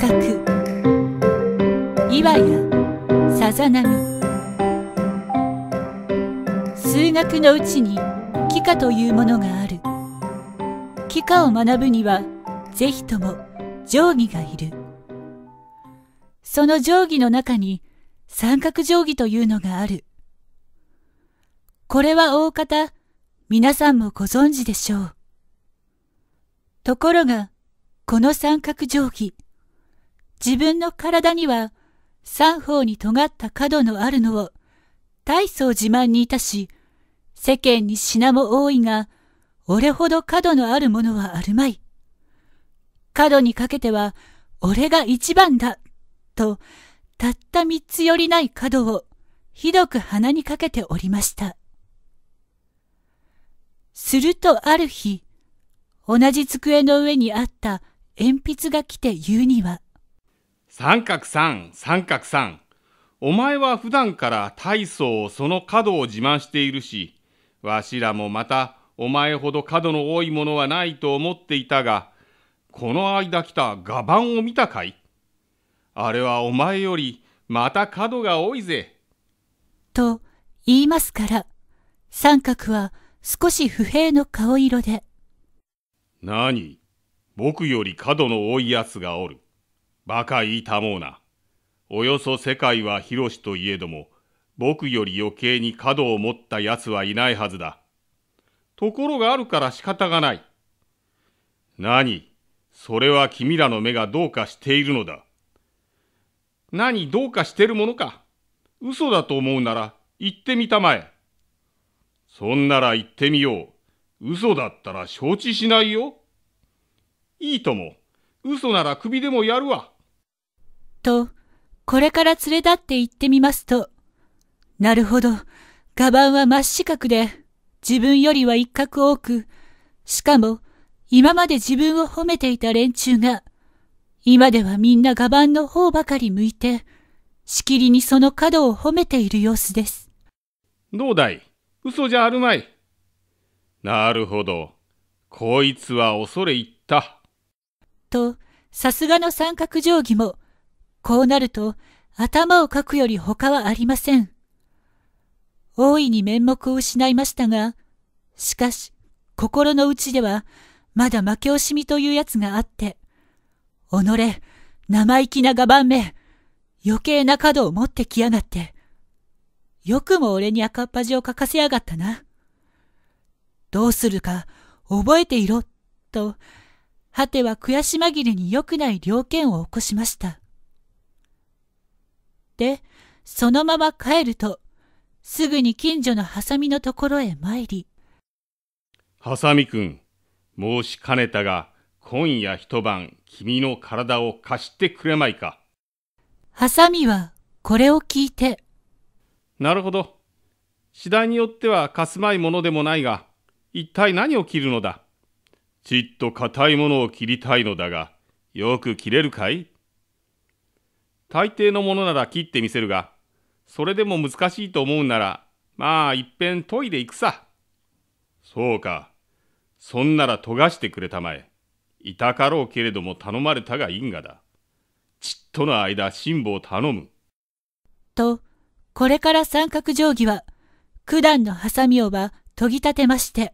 深く岩やさざ波数学のうちに幾何というものがある幾何を学ぶには是非とも定規がいるその定規の中に三角定規というのがあるこれは大方皆さんもご存知でしょうところがこの三角定規自分の体には三方に尖った角のあるのを大層自慢にいたし、世間に品も多いが、俺ほど角のあるものはあるまい。角にかけては、俺が一番だ、と、たった三つ寄りない角を、ひどく鼻にかけておりました。するとある日、同じ机の上にあった鉛筆が来て言うには、三角さん、三角さん。お前は普段から大層その角を自慢しているし、わしらもまたお前ほど角の多いものはないと思っていたが、この間来た画板を見たかいあれはお前よりまた角が多いぜ。と言いますから、三角は少し不平の顔色で。何僕より角の多いやつがおる。馬鹿言いたもうな。およそ世界は広しといえども、僕より余計に角を持った奴はいないはずだ。ところがあるから仕方がない。何それは君らの目がどうかしているのだ。何どうかしてるものか。嘘だと思うなら言ってみたまえ。そんなら言ってみよう。嘘だったら承知しないよ。いいとも。嘘なら首でもやるわ。と、これから連れ立って行ってみますと、なるほど、ガバンは真四角で、自分よりは一角多く、しかも、今まで自分を褒めていた連中が、今ではみんなガバンの方ばかり向いて、しきりにその角を褒めている様子です。どうだい嘘じゃあるまい。なるほど。こいつは恐れ入った。と、さすがの三角定規も、こうなると頭をかくより他はありません。大いに面目を失いましたが、しかし心の内ではまだ負け惜しみというやつがあって、己、生意気な我慢め、余計な角を持ってきやがって、よくも俺に赤っ恥をかかせやがったな。どうするか覚えていろ、と、果ては悔し紛れに良くない良剣を起こしました。、そのまま帰ると、すぐに近所のハサミのところへ参り。ハサミん、申しかねたが、今夜一晩君の体を貸してくれまいか。ハサミはこれを聞いて。なるほど。次第によってはかすまいものでもないが、一体何を切るのだ。ちっと硬いものを切りたいのだが、よく切れるかい大抵のものなら切ってみせるが、それでも難しいと思うなら、まあ、いっぺん研いでいくさ。そうか。そんなら研がしてくれたまえ。いたかろうけれども頼まれたが因果だ。ちっとの間、辛抱頼む。と、これから三角定規は、九段のハサミをは研ぎ立てまして、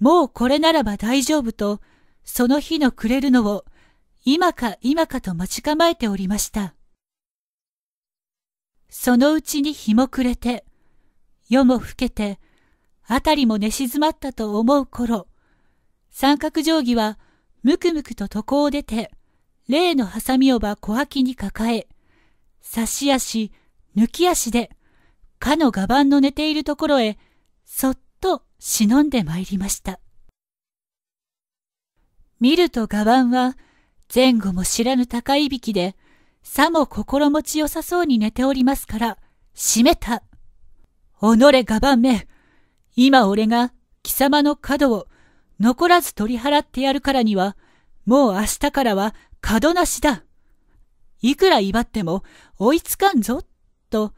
もうこれならば大丈夫と、その日のくれるのを今か今かと待ち構えておりました。そのうちに日も暮れて、夜も更けて、あたりも寝静まったと思う頃、三角定規はむくむくと床を出て、例のハサミをば小脇に抱え、差し足、抜き足で、かの画板の寝ているところへ、そっと忍んで参りました。見ると画板は、前後も知らぬ高いびきで、さも心持ちよさそうに寝ておりますから、閉めた。己我慢め。今俺が貴様の角を残らず取り払ってやるからには、もう明日からは角なしだ。いくら威張っても追いつかんぞ、と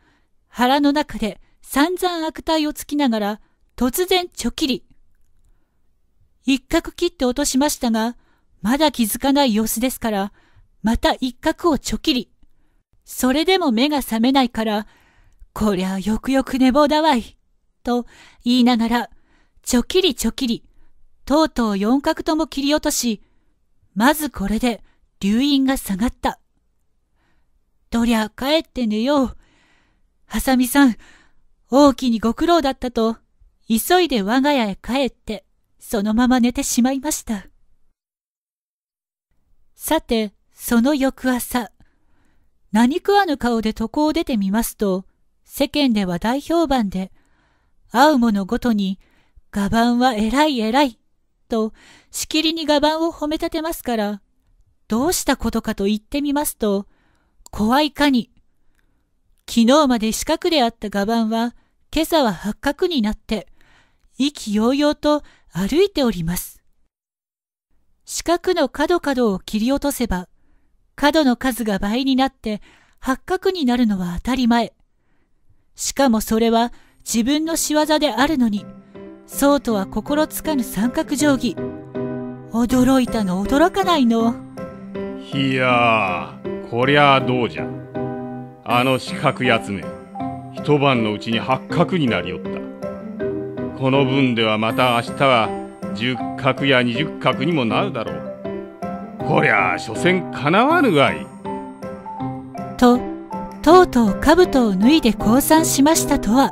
腹の中で散々悪態をつきながら突然ちょきり。一角切って落としましたが、まだ気づかない様子ですから、また一角をちょきり。それでも目が覚めないから、こりゃよくよく寝坊だわい。と言いながら、ちょきりちょきり、とうとう四角とも切り落とし、まずこれで流飲が下がった。どりゃ帰って寝よう。はさみさん、大きにご苦労だったと、急いで我が家へ帰って、そのまま寝てしまいました。さて、その翌朝、何食わぬ顔で床を出てみますと、世間では大評判で、会う者ごとに、画板は偉い偉い、と、しきりに画板を褒め立てますから、どうしたことかと言ってみますと、怖いかに。昨日まで四角であった画板は、今朝は八角になって、意気揚々と歩いております。四角の角角を切り落とせば、角の数が倍になって八角になるのは当たり前。しかもそれは自分の仕業であるのに、そうとは心つかぬ三角定規。驚いたの驚かないの。いやー、こりゃあどうじゃ。あの四角やつめ、一晩のうちに八角になりよった。この分ではまた明日は十画や20画にもなるだろうこりゃ所詮かなわぬわいととうとう兜を脱いで降参しましたとは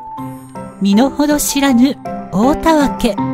身の程知らぬ太田分け。